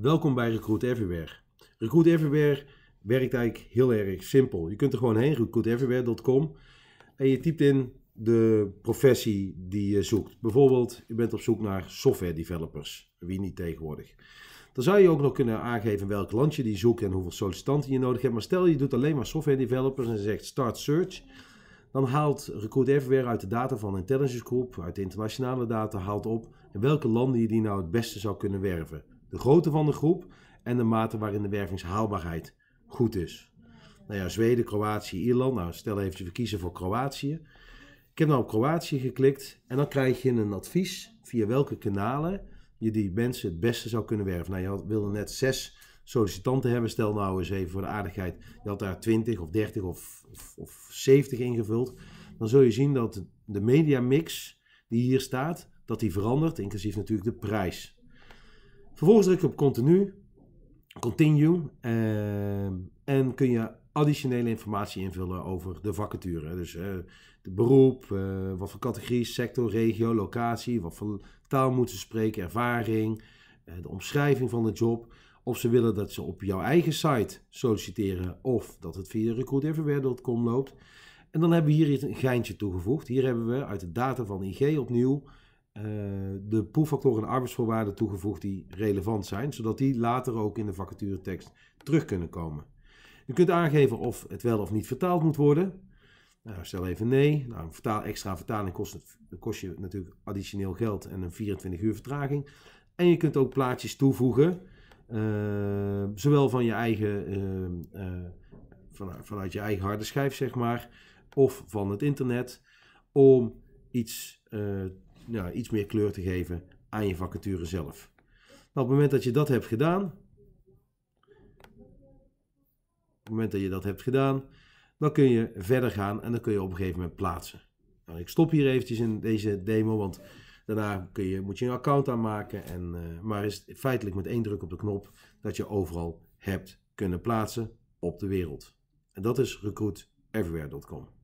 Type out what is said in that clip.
Welkom bij Recruit Everywhere. Recruit Everywhere werkt eigenlijk heel erg simpel. Je kunt er gewoon heen, recruiteverywhere.com en je typt in de professie die je zoekt. Bijvoorbeeld, je bent op zoek naar software developers. Wie niet tegenwoordig. Dan zou je ook nog kunnen aangeven welk land je die zoekt en hoeveel sollicitanten je nodig hebt. Maar stel je doet alleen maar software developers en zegt start search. Dan haalt Recruit Everywhere uit de data van Intelligence Group, uit de internationale data, haalt op in welke landen je die nou het beste zou kunnen werven de grootte van de groep en de mate waarin de wervingshaalbaarheid goed is. Nou ja, Zweden, Kroatië, Ierland. Nou, stel even we kiezen voor Kroatië. Ik heb nou op Kroatië geklikt en dan krijg je een advies via welke kanalen je die mensen het beste zou kunnen werven. Nou, je wilde net zes sollicitanten hebben. Stel nou eens even voor de aardigheid, je had daar 20 of 30 of, of, of 70 ingevuld. Dan zul je zien dat de media mix die hier staat, dat die verandert, inclusief natuurlijk de prijs. Vervolgens druk je op continu, continue ehm, en kun je additionele informatie invullen over de vacature. Dus de beroep, eh, wat voor categorie, sector, regio, locatie, wat voor taal moeten ze spreken, ervaring, eh, de omschrijving van de job. Of ze willen dat ze op jouw eigen site solliciteren of dat het via recruitverware.com loopt. En dan hebben we hier een geintje toegevoegd. Hier hebben we uit de data van IG opnieuw eh, de poolfactoren en arbeidsvoorwaarden toegevoegd die relevant zijn, zodat die later ook in de vacaturetekst terug kunnen komen. Je kunt aangeven of het wel of niet vertaald moet worden. Nou, stel even nee. Nou, een vertaal, extra vertaling kost, je natuurlijk additioneel geld en een 24 uur vertraging. En je kunt ook plaatjes toevoegen, eh, zowel van je eigen, eh, vanuit, vanuit je eigen harde schijf, zeg maar, of van het internet, om iets ja, iets meer kleur te geven aan je vacature zelf. Nou, op het moment dat je dat hebt gedaan, op het moment dat je dat hebt gedaan, dan kun je verder gaan en dan kun je op een gegeven moment plaatsen. Nou, ik stop hier eventjes in deze demo, want daarna kun je, moet je een account aanmaken. En, uh, maar is feitelijk met één druk op de knop dat je overal hebt kunnen plaatsen op de wereld. En dat is recruiteverywhere.com.